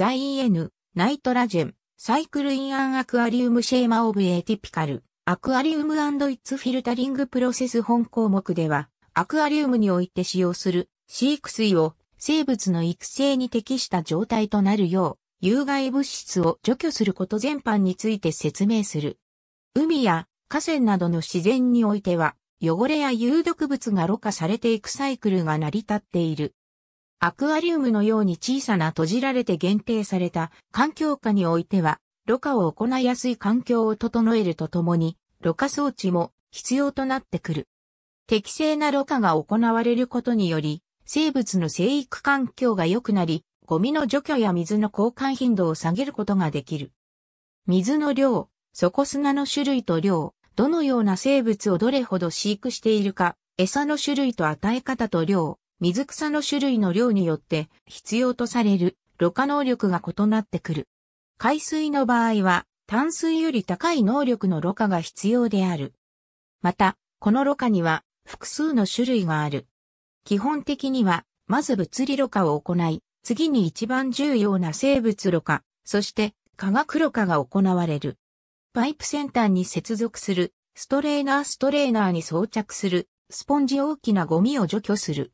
ザイエヌ、ナイトラジェン、サイクルインアンアクアリウムシェーマオブエティピカル、アクアリウムイッツフィルタリングプロセス本項目では、アクアリウムにおいて使用する飼育水を生物の育成に適した状態となるよう、有害物質を除去すること全般について説明する。海や河川などの自然においては、汚れや有毒物がろ過されていくサイクルが成り立っている。アクアリウムのように小さな閉じられて限定された環境下においては、ろ過を行いやすい環境を整えるとともに、ろ過装置も必要となってくる。適正なろ過が行われることにより、生物の生育環境が良くなり、ゴミの除去や水の交換頻度を下げることができる。水の量、底砂の種類と量、どのような生物をどれほど飼育しているか、餌の種類と与え方と量、水草の種類の量によって必要とされるろ過能力が異なってくる。海水の場合は淡水より高い能力のろ過が必要である。また、このろ過には複数の種類がある。基本的には、まず物理ろ過を行い、次に一番重要な生物ろ過、そして化学ろ過が行われる。パイプ先端に接続する、ストレーナーストレーナーに装着する、スポンジ大きなゴミを除去する。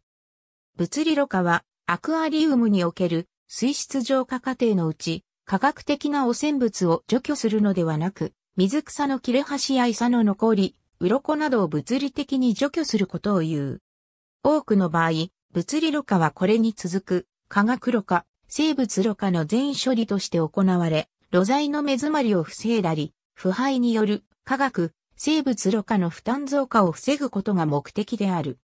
物理炉化は、アクアリウムにおける水質浄化過程のうち、科学的な汚染物を除去するのではなく、水草の切れ端や餌の残り、鱗などを物理的に除去することを言う。多くの場合、物理炉化はこれに続く、化学炉化、生物炉化の全処理として行われ、炉材の目詰まりを防いだり、腐敗による化学、生物炉化の負担増加を防ぐことが目的である。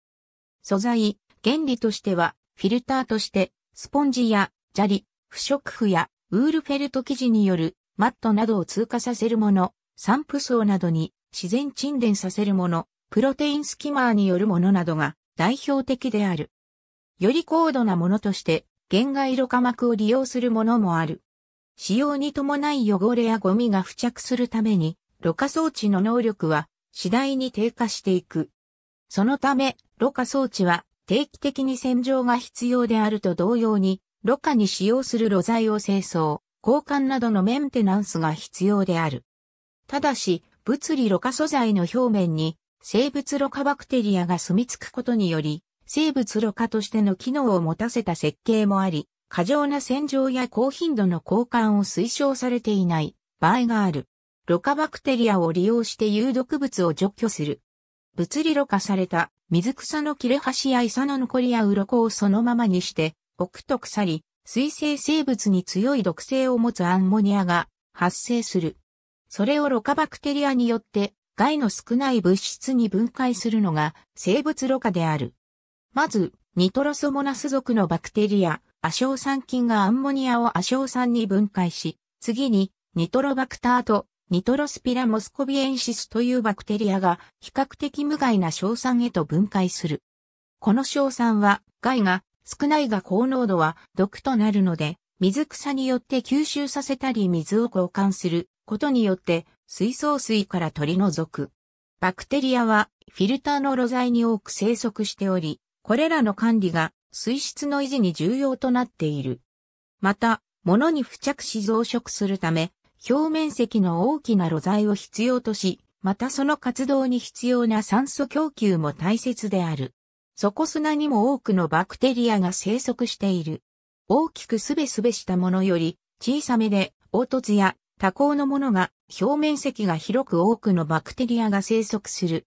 素材、原理としては、フィルターとして、スポンジや砂利、不織布やウールフェルト生地によるマットなどを通過させるもの、散布層などに自然沈殿させるもの、プロテインスキマーによるものなどが代表的である。より高度なものとして、原外色化膜を利用するものもある。使用に伴い汚れやゴミが付着するために、ろ過装置の能力は次第に低下していく。そのため、ろ過装置は定期的に洗浄が必要であると同様に、ろ過に使用する露材を清掃、交換などのメンテナンスが必要である。ただし、物理ろ過素材の表面に生物ろ過バクテリアが住み着くことにより、生物ろ過としての機能を持たせた設計もあり、過剰な洗浄や高頻度の交換を推奨されていない場合がある。ろ過バクテリアを利用して有毒物を除去する。物理ろ過された水草の切れ端や餌の残りや鱗をそのままにして、置くと腐り、水生生物に強い毒性を持つアンモニアが発生する。それをろ過バクテリアによって害の少ない物質に分解するのが生物ろ過である。まず、ニトロソモナス属のバクテリア、亜硝酸菌がアンモニアを亜硝酸に分解し、次にニトロバクターとニトロスピラモスコビエンシスというバクテリアが比較的無害な硝酸へと分解する。この硝酸は害が少ないが高濃度は毒となるので、水草によって吸収させたり水を交換することによって水槽水から取り除く。バクテリアはフィルターの露材に多く生息しており、これらの管理が水質の維持に重要となっている。また、物に付着し増殖するため、表面積の大きな露材を必要とし、またその活動に必要な酸素供給も大切である。そこ砂にも多くのバクテリアが生息している。大きくすべすべしたものより小さめで凹凸や多孔のものが表面積が広く多くのバクテリアが生息する。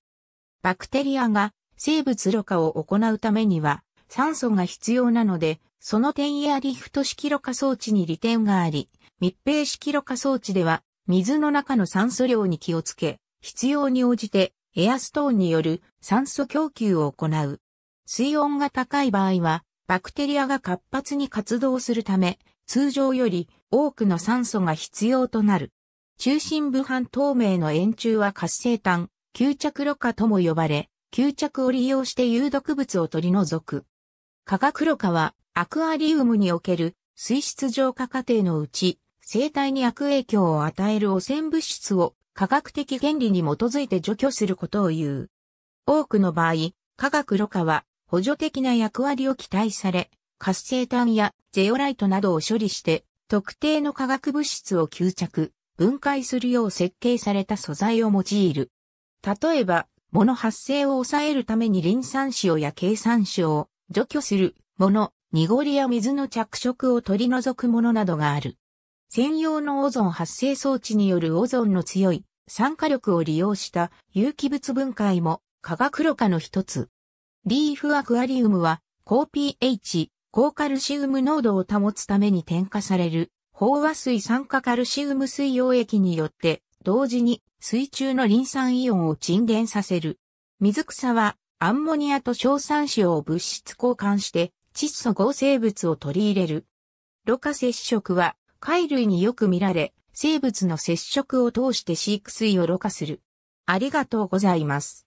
バクテリアが生物露過を行うためには酸素が必要なのでその点エアリフト式ろ過装置に利点があり、密閉式ろ過装置では、水の中の酸素量に気をつけ、必要に応じてエアストーンによる酸素供給を行う。水温が高い場合は、バクテリアが活発に活動するため、通常より多くの酸素が必要となる。中心部半透明の円柱は活性炭、吸着ろ過とも呼ばれ、吸着を利用して有毒物を取り除く。化学ろ過はアクアリウムにおける水質浄化過程のうち、生態に悪影響を与える汚染物質を科学的原理に基づいて除去することを言う。多くの場合、化学ろ過は補助的な役割を期待され、活性炭やゼオライトなどを処理して、特定の化学物質を吸着、分解するよう設計された素材を用いる。例えば、物発生を抑えるためにリン酸塩や計酸塩を除去するもの、濁りや水の着色を取り除くものなどがある。専用のオゾン発生装置によるオゾンの強い酸化力を利用した有機物分解も化学炉化の一つ。リーフアクアリウムは高 pH、高カルシウム濃度を保つために添加される飽和水酸化カルシウム水溶液によって同時に水中のリン酸イオンを沈殿させる。水草はアンモニアと硝酸塩を物質交換して窒素合成物を取り入れる。ろ過接触は、貝類によく見られ、生物の接触を通して飼育水をろ過する。ありがとうございます。